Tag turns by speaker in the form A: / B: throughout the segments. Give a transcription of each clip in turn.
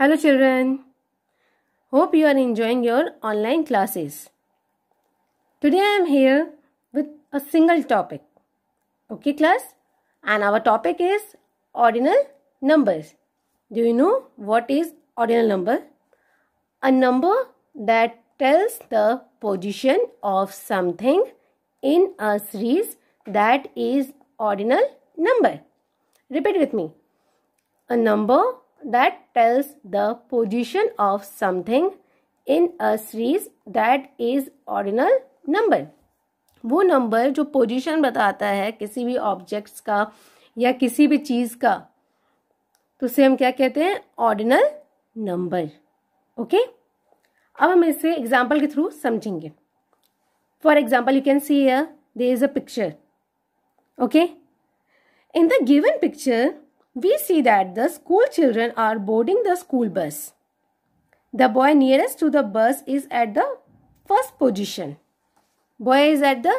A: Hello children. Hope you are enjoying your online classes. Today I am here with a single topic. Okay class? And our topic is ordinal numbers. Do you know what is ordinal number? A number that tells the position of something in a series that is ordinal number. Repeat with me. A number that tells the position of something in a series that is ordinal number वो number जो position बताता है किसी भी objects का या किसी भी चीज़ का तो उसे हम क्या कहते हैं ऑर्डिनल नंबर ओके अब हम इसे एग्जाम्पल के थ्रू समझेंगे for example you can see there is a picture okay in the given picture we see that the school children are boarding the school bus. The boy nearest to the bus is at the first position. Boy is at the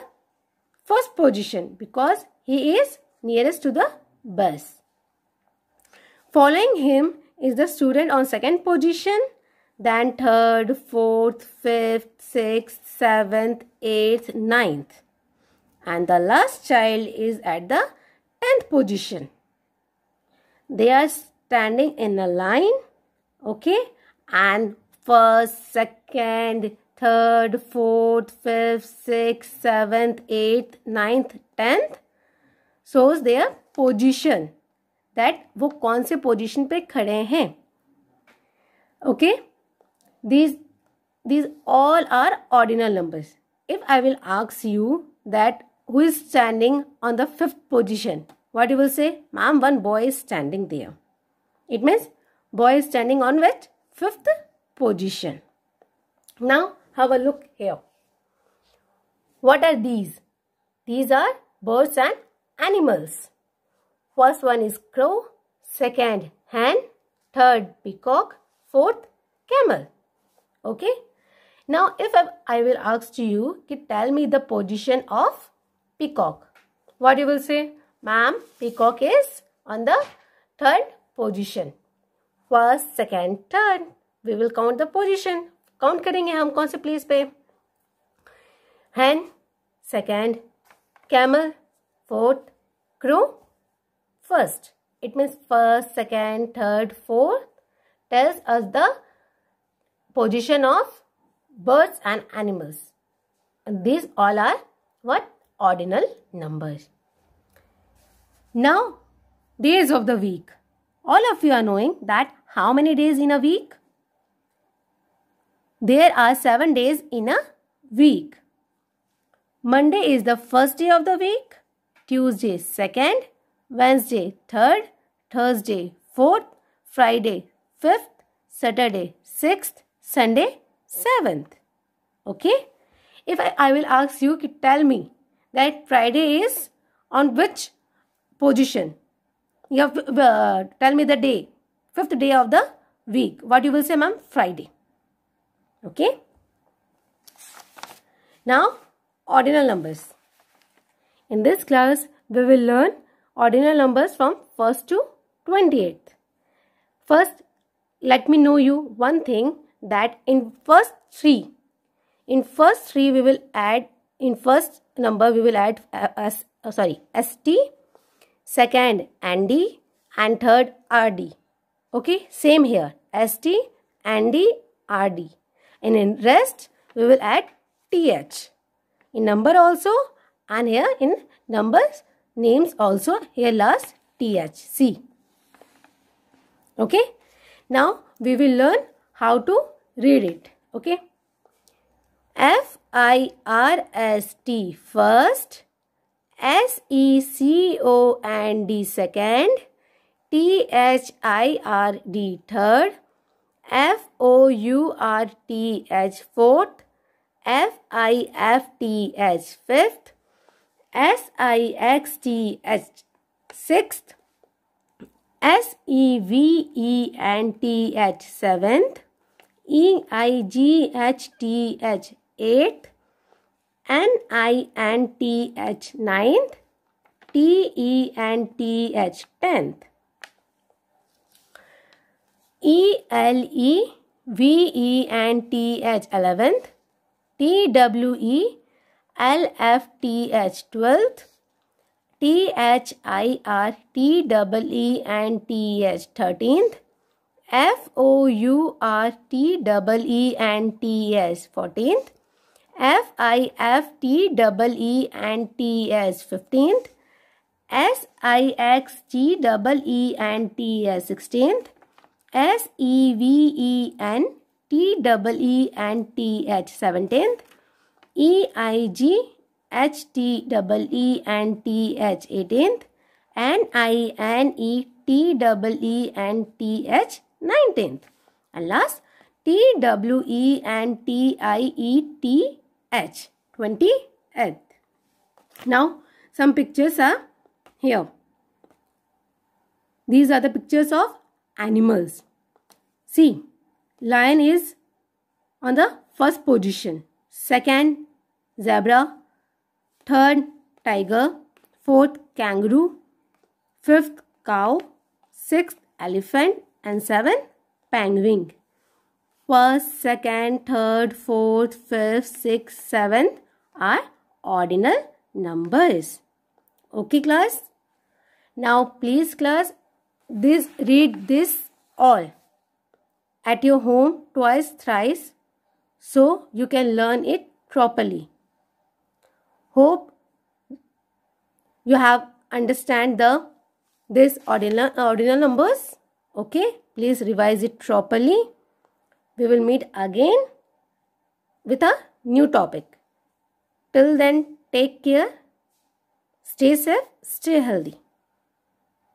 A: first position because he is nearest to the bus. Following him is the student on second position, then third, fourth, fifth, sixth, seventh, eighth, ninth. And the last child is at the tenth position. they are standing in a line okay and first second third fourth fifth sixth seventh eighth ninth tenth shows their position that wo kaun se position pe khade hain okay these these all are ordinal numbers if i will ask you that who is standing on the fifth position what you will say? Ma'am, one boy is standing there. It means boy is standing on what? Fifth position. Now, have a look here. What are these? These are birds and animals. First one is crow, second hen, third peacock, fourth camel. Okay. Now, if I will ask to you, tell me the position of peacock. What you will say? Ma'am, peacock is on the third position. First, second, third. We will count the position. Count करेंगे हम कौन से place Hen, second, camel, fourth, crow, first. It means first, second, third, fourth tells us the position of birds and animals. And these all are what? Ordinal numbers. Now, days of the week. All of you are knowing that how many days in a week? There are seven days in a week. Monday is the first day of the week, Tuesday second, Wednesday third, Thursday fourth, Friday fifth, Saturday sixth, Sunday seventh. Okay? If I, I will ask you, tell me that Friday is on which position. You have uh, tell me the day. Fifth day of the week. What you will say ma'am? Friday. Okay. Now, ordinal numbers. In this class, we will learn ordinal numbers from 1st to 28th. First, let me know you one thing that in first three, in first three we will add, in first number we will add uh, as, uh, sorry, st second Andy and third RD. Okay, same here ST, Andy RD. And in rest, we will add TH. In number also and here in numbers, names also here last TH, C. Okay, now we will learn how to read it. Okay, F I R S T first S E C O N D second, T H I R D third, F O U R T H fourth, F I F T H fifth, S I X T H sixth, S E V E N T H seventh, E I G H T H eighth, N I and T H ninth, T E and T H tenth, E L E V E and T H eleventh, T W E L F T H twelfth, T H I R T double E and T H thirteenth, F O U R T double and H fourteenth, F I F T double E and T S 15th. S I X G double E and T S 16th. S E V E N T double E and T H 17th. E I G H T double E and T H 18th. And I N E T double E and T H 19th. And last T W E and T I E T H. 28th. Now, some pictures are here. These are the pictures of animals. See, lion is on the first position. Second, zebra. Third, tiger. Fourth, kangaroo. Fifth, cow. Sixth, elephant. And seventh, penguin. First, second, third, fourth, fifth, sixth, seventh are ordinal numbers. Okay class? Now please class, this read this all at your home twice, thrice so you can learn it properly. Hope you have understand the this ordinal, ordinal numbers. Okay, please revise it properly. We will meet again with a new topic. Till then, take care, stay safe, stay healthy.